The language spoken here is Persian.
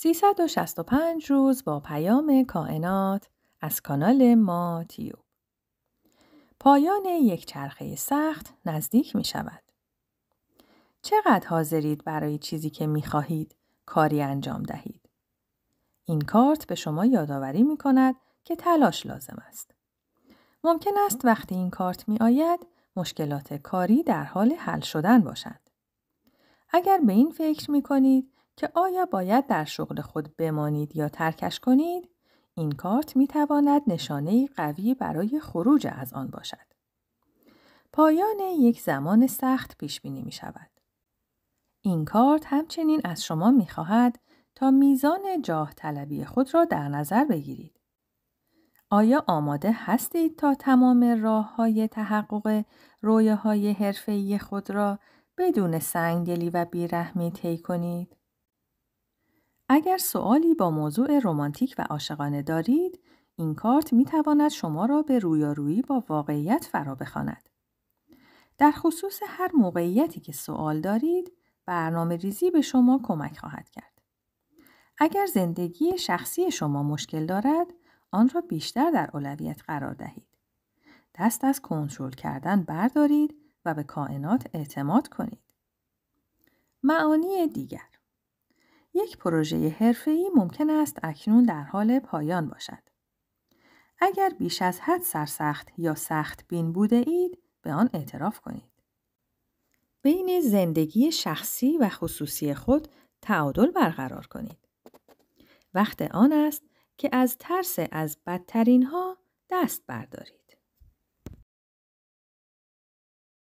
365 روز با پیام کائنات از کانال ما تیو. پایان یک چرخه سخت نزدیک می شود. چقدر حاضرید برای چیزی که می خواهید کاری انجام دهید؟ این کارت به شما یادآوری می کند که تلاش لازم است. ممکن است وقتی این کارت می آید مشکلات کاری در حال حل شدن باشند. اگر به این فکر می کنید که آیا باید در شغل خود بمانید یا ترکش کنید این کارت می تواند نشانه قوی برای خروج از آن باشد پایان یک زمان سخت پیش بینی می شود این کارت همچنین از شما می خواهد تا میزان جاه طلبی خود را در نظر بگیرید آیا آماده هستید تا تمام راه های تحقق رویه های حرفه‌ای خود را بدون سنگدلی و بیرحمی طی کنید؟ اگر سوالی با موضوع رمانتیک و عاشقانه دارید، این کارت می شما را به رویارویی با واقعیت فرا بخواند. در خصوص هر موقعیتی که سوال دارید، برنامه ریزی به شما کمک خواهد کرد. اگر زندگی شخصی شما مشکل دارد، آن را بیشتر در اولویت قرار دهید. دست از کنترل کردن بردارید و به کائنات اعتماد کنید. معانی دیگر یک پروژه حرفه‌ای ممکن است اکنون در حال پایان باشد. اگر بیش از حد سرسخت یا سخت بین بوده اید، به آن اعتراف کنید. بین زندگی شخصی و خصوصی خود تعادل برقرار کنید. وقت آن است که از ترس از بدترین ها دست بردارید.